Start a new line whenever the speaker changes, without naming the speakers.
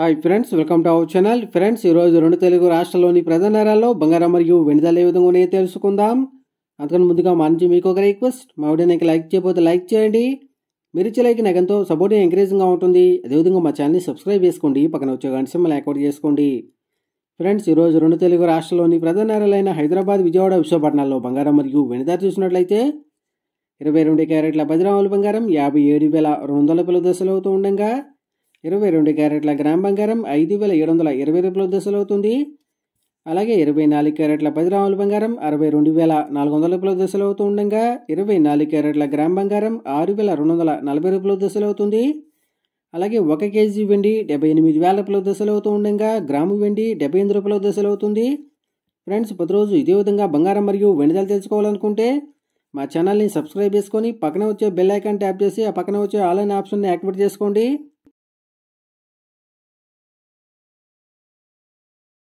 hi friends welcome to our channel friends ఈరోజు రెండు తెలుగు రాష్ట్రాల్లోని ప్రధాన నగరాల్లో బంగారం మరియు వెనుదల ఏ విధంగా ఉన్నాయో తెలుసుకుందాం అంతకన్నా ముందుగా మా నుంచి మీకు ఒక రిక్వెస్ట్ మా వీడియోని లైక్ చేయకపోతే లైక్ చేయండి మీరు ఇచ్చే లైక్ నాకు ఎంతో సపోర్ట్ ఎంకరేజింగ్గా ఉంటుంది అదేవిధంగా మా ఛానల్ని సబ్స్క్రైబ్ చేసుకోండి పక్కన వచ్చే గంట సిమ్మలు యాక్టివేట్ చేసుకోండి ఫ్రెండ్స్ ఈరోజు రెండు తెలుగు రాష్ట్రాల్లోని ప్రధాన నగరాలైన హైదరాబాద్ విజయవాడ విశాఖపట్నాల్లో బంగారం మరియు వెనుదల చూసినట్లయితే ఇరవై రెండు క్యారెట్ల పది బంగారం యాభై ఏడు వేల రెండు వందల పిల్లల దశలు అవుతూ ఉండగా ఇరవై రెండు క్యారెట్ల గ్రామ్ బంగారం ఐదు వేల ఏడు వందల ఇరవై రూపాయల దశలు అవుతుంది అలాగే ఇరవై నాలుగు క్యారెట్ల పది రాముల బంగారం అరవై రెండు వేల నాలుగు వందల రూపాయల దశలు అవుతూ ఉండగా ఇరవై నాలుగు క్యారెట్ల గ్రామ్ బంగారం ఆరు వేల రెండు వందల నలభై రూపాయల దశలు అవుతుంది అలాగే ఒక కేజీ వెండి డెబ్బై ఎనిమిది వేల రూపాయల దశలు అవుతూ ఉండగా గ్రాము వెండి డెబ్బై ఎనిమిది రూపాయల దశలు అవుతుంది ఫ్రెండ్స్ ప్రతిరోజు ఇదే విధంగా బంగారం మరియు వెండి తెలుసుకోవాలనుకుంటే మా ఛానల్ని సబ్స్క్రైబ్ చేసుకొని పక్కన వచ్చే బెల్ ఐకాన్ ట్యాప్ చేసి ఆ పక్కన వచ్చే ఆన్లైన్ ఆప్షన్ని యాక్టివేట్ చేసుకోండి